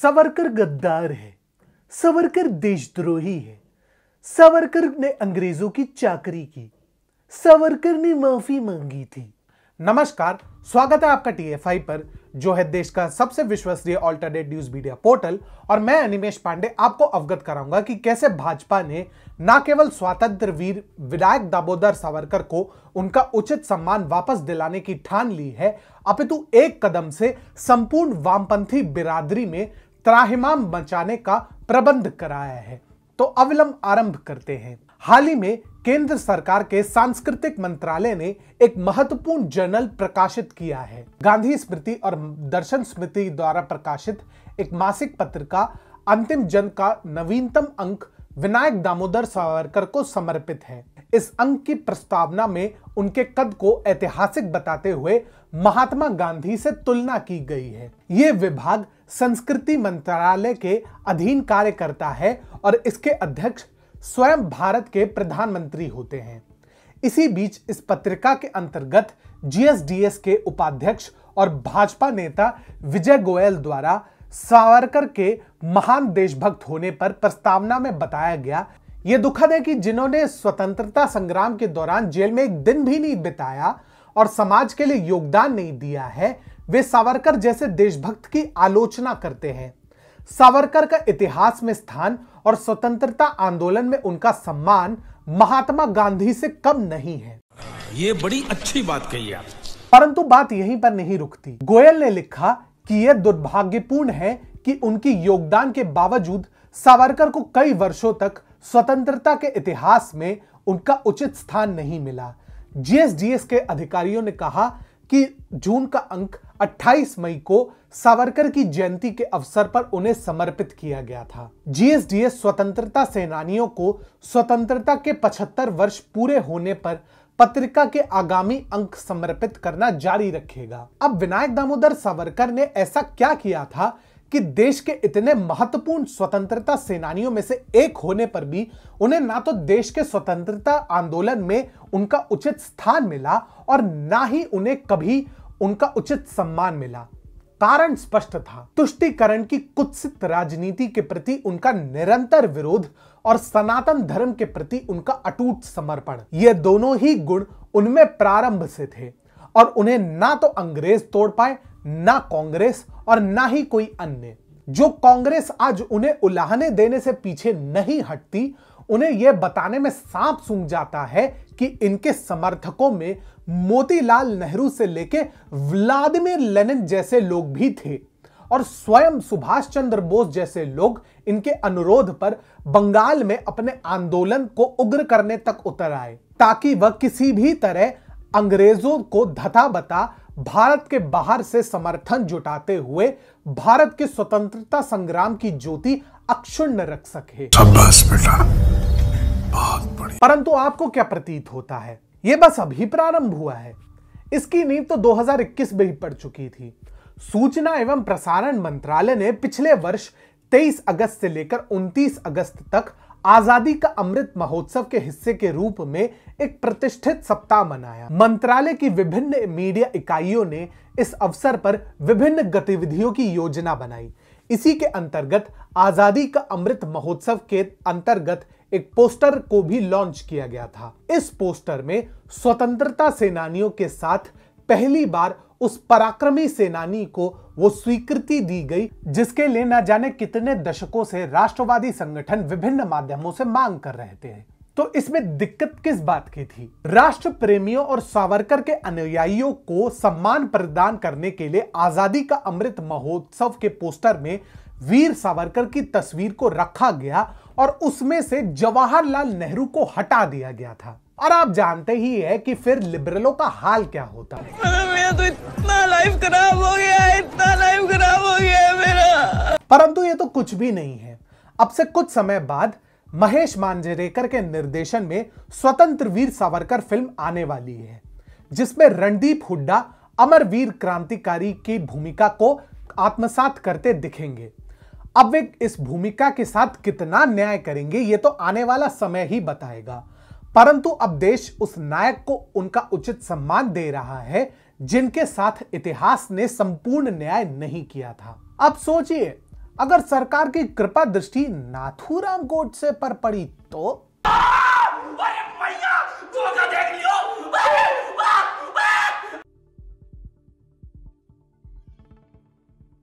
सावरकर गद्दार है सावरकर देशद्रोही है सावरकर ने अंग्रेजों की चाकरी की सावरकर ने माफी मांगी थी नमस्कार स्वागत है आपका टी पर जो है देश का सबसे विश्वसनीय ऑल्टरनेट न्यूज मीडिया पोर्टल और मैं अनिमेश पांडे आपको अवगत कराऊंगा कि कैसे भाजपा ने न केवल स्वातंत्र वीर विधायक दामोदर सावरकर को उनका उचित सम्मान वापस दिलाने की ठान ली है अपितु एक कदम से संपूर्ण वामपंथी बिरादरी में त्राहिमाम मचाने का प्रबंध कराया है तो अविलंब आरंभ करते हैं हाल ही में केंद्र सरकार के सांस्कृतिक मंत्रालय ने एक महत्वपूर्ण जर्नल प्रकाशित किया है गांधी स्मृति और दर्शन स्मृति द्वारा प्रकाशित एक मासिक पत्रिका अंतिम जन का नवीनतम अंक विनायक दामोदर सावरकर को समर्पित है इस अंक की प्रस्तावना में उनके कद को ऐतिहासिक बताते हुए महात्मा गांधी से तुलना की गई है ये विभाग संस्कृति मंत्रालय के अधीन कार्य करता है और इसके अध्यक्ष स्वयं भारत के प्रधानमंत्री होते हैं इसी बीच इस पत्रिका के अंतर्गत जीएसडीएस के उपाध्यक्ष और भाजपा नेता विजय गोयल द्वारा सावरकर के महान देशभक्त होने पर प्रस्तावना में बताया गया ये दुखद है कि जिन्होंने स्वतंत्रता संग्राम के दौरान जेल में एक दिन भी नहीं बिताया और समाज के लिए योगदान नहीं दिया है वे सावरकर जैसे देशभक्त की आलोचना करते हैं सावरकर का इतिहास में स्थान और स्वतंत्रता आंदोलन में उनका सम्मान महात्मा गांधी से कम नहीं है ये बड़ी अच्छी बात कही आप परंतु बात यहीं पर नहीं रुकती गोयल ने लिखा कि यह दुर्भाग्यपूर्ण है कि उनकी योगदान के बावजूद सावरकर को कई वर्षों तक स्वतंत्रता के इतिहास में उनका उचित स्थान नहीं मिला जीएसडीएस के अधिकारियों ने कहा कि जून का अंक 28 मई को सावरकर की जयंती के अवसर पर उन्हें समर्पित किया गया था जीएसडीएस स्वतंत्रता सेनानियों को स्वतंत्रता के 75 वर्ष पूरे होने पर पत्रिका के आगामी अंक समर्पित करना जारी रखेगा अब विनायक दामोदर सावरकर ने ऐसा क्या किया था कि देश के इतने महत्वपूर्ण स्वतंत्रता सेनानियों में से एक होने पर भी उन्हें ना तो देश के स्वतंत्रता आंदोलन में उनका उचित स्थान मिला और ना ही उन्हें कभी उनका उचित सम्मान मिला कारण स्पष्ट था तुष्टिकरण की कुत्सित राजनीति के प्रति उनका निरंतर विरोध और सनातन धर्म के प्रति उनका अटूट समर्पण ये दोनों ही गुण उनमें प्रारंभ से थे और उन्हें ना तो अंग्रेज तोड़ पाए ना कांग्रेस और ना ही कोई अन्य जो कांग्रेस आज उन्हें उलाहने देने से पीछे नहीं हटती उन्हें यह बताने में सांप सूंघ जाता है कि इनके समर्थकों में मोतीलाल नेहरू से लेके व्लादिमीर लेनिन जैसे लोग भी थे और स्वयं सुभाष चंद्र बोस जैसे लोग इनके अनुरोध पर बंगाल में अपने आंदोलन को उग्र करने तक उतर आए ताकि वह किसी भी तरह अंग्रेजों को धता बता भारत के बाहर से समर्थन जुटाते हुए भारत के स्वतंत्रता संग्राम की ज्योति अक्षुण्ण रख सके परंतु आपको क्या प्रतीत होता है ये बस अभी प्रारंभ हुआ है इसकी नींव तो 2021 में ही पड़ चुकी थी सूचना एवं प्रसारण मंत्रालय ने पिछले वर्ष 23 अगस्त से लेकर 29 अगस्त तक आजादी का अमृत महोत्सव के हिस्से के रूप में एक प्रतिष्ठित सप्ताह मनाया मंत्रालय की विभिन्न मीडिया इकाइयों ने इस अवसर पर विभिन्न गतिविधियों की योजना बनाई इसी के अंतर्गत आजादी का अमृत महोत्सव के अंतर्गत एक पोस्टर को भी लॉन्च किया गया था इस पोस्टर में स्वतंत्रता सेनानियों के साथ पहली बार उस पराक्रमी सेनानी को वो स्वीकृति दी गई जिसके लिए न जाने कितने दशकों से राष्ट्रवादी संगठन विभिन्न माध्यमों से मांग कर रहे थे तो इसमें दिक्कत किस बात की थी राष्ट्र प्रेमियों और सावरकर के अनुयायियों को सम्मान प्रदान करने के लिए आजादी का अमृत महोत्सव के पोस्टर में वीर सावरकर की तस्वीर को रखा गया और उसमें से जवाहरलाल नेहरू को हटा दिया गया था और आप जानते ही है कि फिर लिबरलों का हाल क्या होता है गया तो इतना लाइफ खराब हो गया इतना लाइफ खराब हो गया मेरा परंतु ये तो कुछ भी नहीं है अब से कुछ समय बाद महेश मांजरेकर के निर्देशन में स्वतंत्र वीर सावरकर फिल्म आने वाली है जिसमें रणदीप हुड्डा अमरवीर क्रांतिकारी की भूमिका को आत्मसात करते दिखेंगे अब वे इस भूमिका के साथ कितना न्याय करेंगे ये तो आने वाला समय ही बताएगा परंतु अब देश उस नायक को उनका उचित सम्मान दे रहा है जिनके साथ इतिहास ने संपूर्ण न्याय नहीं किया था अब सोचिए अगर सरकार की कृपा दृष्टि नाथूराम गोडसे पर पड़ी तो